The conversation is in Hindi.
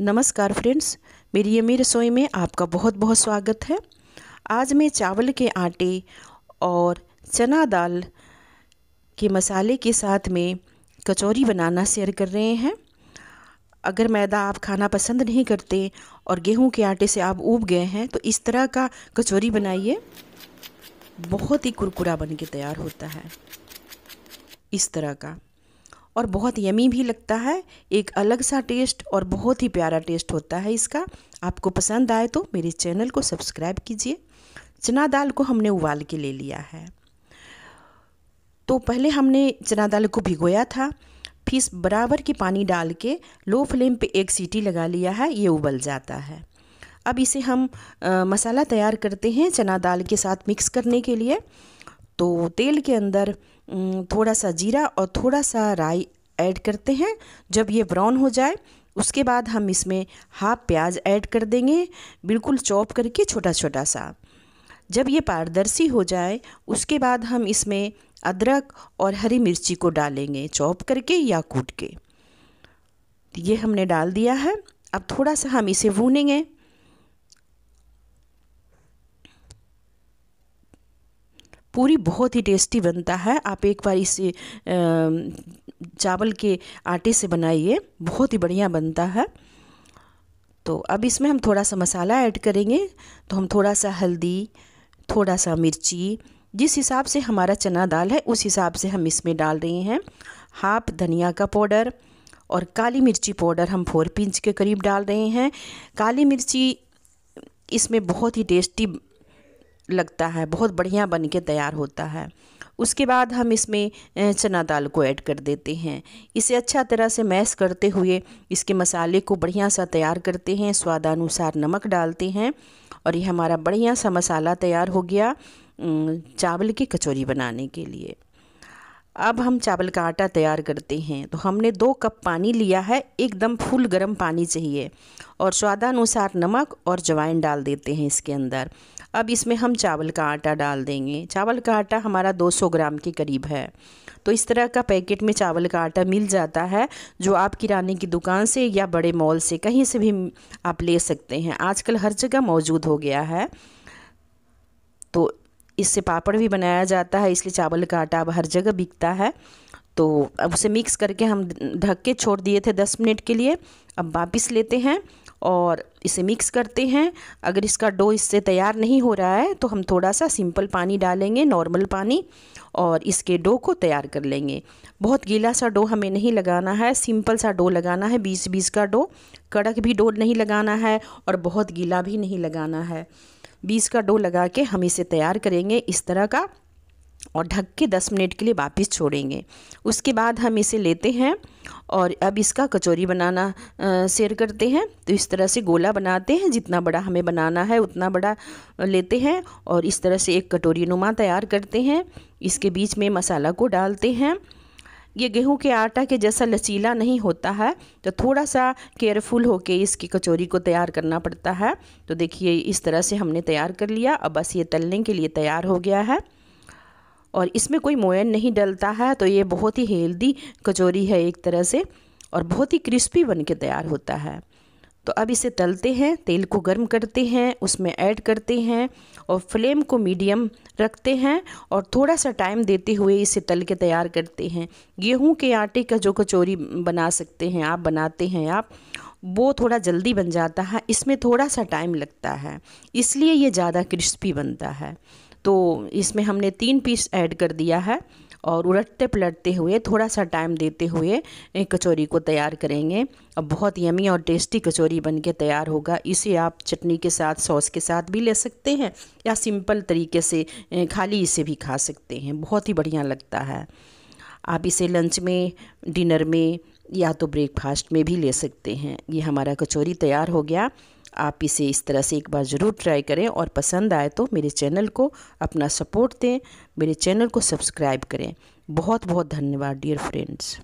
नमस्कार फ्रेंड्स मेरी यमी रसोई में आपका बहुत बहुत स्वागत है आज मैं चावल के आटे और चना दाल के मसाले के साथ में कचौरी बनाना शेयर कर रहे हैं अगर मैदा आप खाना पसंद नहीं करते और गेहूं के आटे से आप ऊब गए हैं तो इस तरह का कचौरी बनाइए बहुत ही कुरकुरा बन के तैयार होता है इस तरह का और बहुत यमी भी लगता है एक अलग सा टेस्ट और बहुत ही प्यारा टेस्ट होता है इसका आपको पसंद आए तो मेरे चैनल को सब्सक्राइब कीजिए चना दाल को हमने उबाल के ले लिया है तो पहले हमने चना दाल को भिगोया था फिर बराबर के पानी डाल के लो फ्लेम पे एक सीटी लगा लिया है ये उबल जाता है अब इसे हम आ, मसाला तैयार करते हैं चना दाल के साथ मिक्स करने के लिए तो तेल के अंदर थोड़ा सा जीरा और थोड़ा सा राई ऐड करते हैं जब ये ब्राउन हो जाए उसके बाद हम इसमें हाफ प्याज ऐड कर देंगे बिल्कुल चॉप करके छोटा छोटा सा जब ये पारदर्शी हो जाए उसके बाद हम इसमें अदरक और हरी मिर्ची को डालेंगे चॉप करके या कूट के ये हमने डाल दिया है अब थोड़ा सा हम इसे भूनेंगे पूरी बहुत ही टेस्टी बनता है आप एक बार इसे चावल के आटे से बनाइए बहुत ही बढ़िया बनता है तो अब इसमें हम थोड़ा सा मसाला ऐड करेंगे तो हम थोड़ा सा हल्दी थोड़ा सा मिर्ची जिस हिसाब से हमारा चना दाल है उस हिसाब से हम इसमें डाल रहे हैं हाफ धनिया का पाउडर और काली मिर्ची पाउडर हम फोर पिंच के करीब डाल रहे हैं काली मिर्ची इसमें बहुत ही टेस्टी लगता है बहुत बढ़िया बन के तैयार होता है उसके बाद हम इसमें चना दाल को ऐड कर देते हैं इसे अच्छा तरह से मैश करते हुए इसके मसाले को बढ़िया सा तैयार करते हैं स्वादानुसार नमक डालते हैं और ये हमारा बढ़िया सा मसाला तैयार हो गया चावल की कचौरी बनाने के लिए अब हम चावल का आटा तैयार करते हैं तो हमने दो कप पानी लिया है एकदम फुल गर्म पानी चाहिए और स्वादानुसार नमक और जवाइन डाल देते हैं इसके अंदर अब इसमें हम चावल का आटा डाल देंगे चावल का आटा हमारा 200 ग्राम के करीब है तो इस तरह का पैकेट में चावल का आटा मिल जाता है जो आप किराने की दुकान से या बड़े मॉल से कहीं से भी आप ले सकते हैं आजकल हर जगह मौजूद हो गया है तो इससे पापड़ भी बनाया जाता है इसलिए चावल का आटा अब हर जगह बिकता है तो अब उसे मिक्स करके हम ढक के छोड़ दिए थे दस मिनट के लिए अब वापस लेते हैं और इसे मिक्स करते हैं अगर इसका डो इससे तैयार नहीं हो रहा है तो हम थोड़ा सा सिंपल पानी डालेंगे नॉर्मल पानी और इसके डो को तैयार कर लेंगे बहुत गीला सा डो हमें नहीं लगाना है सिंपल सा डो लगाना है बीस बीस का डो कड़क भी डो नहीं लगाना है और बहुत गीला भी नहीं लगाना है बीस का डो लगा के हम इसे तैयार करेंगे इस तरह का और ढक के 10 मिनट के लिए वापस छोड़ेंगे उसके बाद हम इसे लेते हैं और अब इसका कचौरी बनाना शेयर करते हैं तो इस तरह से गोला बनाते हैं जितना बड़ा हमें बनाना है उतना बड़ा लेते हैं और इस तरह से एक कटोरी नुमा तैयार करते हैं इसके बीच में मसाला को डालते हैं ये गेहूं के आटा के जैसा लचीला नहीं होता है तो थोड़ा सा केयरफुल होके इसकी कचौरी को तैयार करना पड़ता है तो देखिए इस तरह से हमने तैयार कर लिया अब बस ये तलने के लिए तैयार हो गया है और इसमें कोई मोयन नहीं डलता है तो ये बहुत ही हेल्दी कचौरी है एक तरह से और बहुत ही क्रिस्पी बन के तैयार होता है तो अब इसे तलते हैं तेल को गर्म करते हैं उसमें ऐड करते हैं और फ्लेम को मीडियम रखते हैं और थोड़ा सा टाइम देते हुए इसे तल के तैयार करते हैं गेहूं के आटे का जो कचौरी बना सकते हैं आप बनाते हैं आप वो थोड़ा जल्दी बन जाता है इसमें थोड़ा सा टाइम लगता है इसलिए ये ज़्यादा क्रिस्पी बनता है तो इसमें हमने तीन पीस ऐड कर दिया है और उलटते पलटते हुए थोड़ा सा टाइम देते हुए कचौरी को तैयार करेंगे अब बहुत यमी और टेस्टी कचौरी बन के तैयार होगा इसे आप चटनी के साथ सॉस के साथ भी ले सकते हैं या सिंपल तरीके से खाली इसे भी खा सकते हैं बहुत ही बढ़िया लगता है आप इसे लंच में डिनर में या तो ब्रेकफास्ट में भी ले सकते हैं ये हमारा कचौरी तैयार हो गया आप इसे इस तरह से एक बार ज़रूर ट्राई करें और पसंद आए तो मेरे चैनल को अपना सपोर्ट दें मेरे चैनल को सब्सक्राइब करें बहुत बहुत धन्यवाद डियर फ्रेंड्स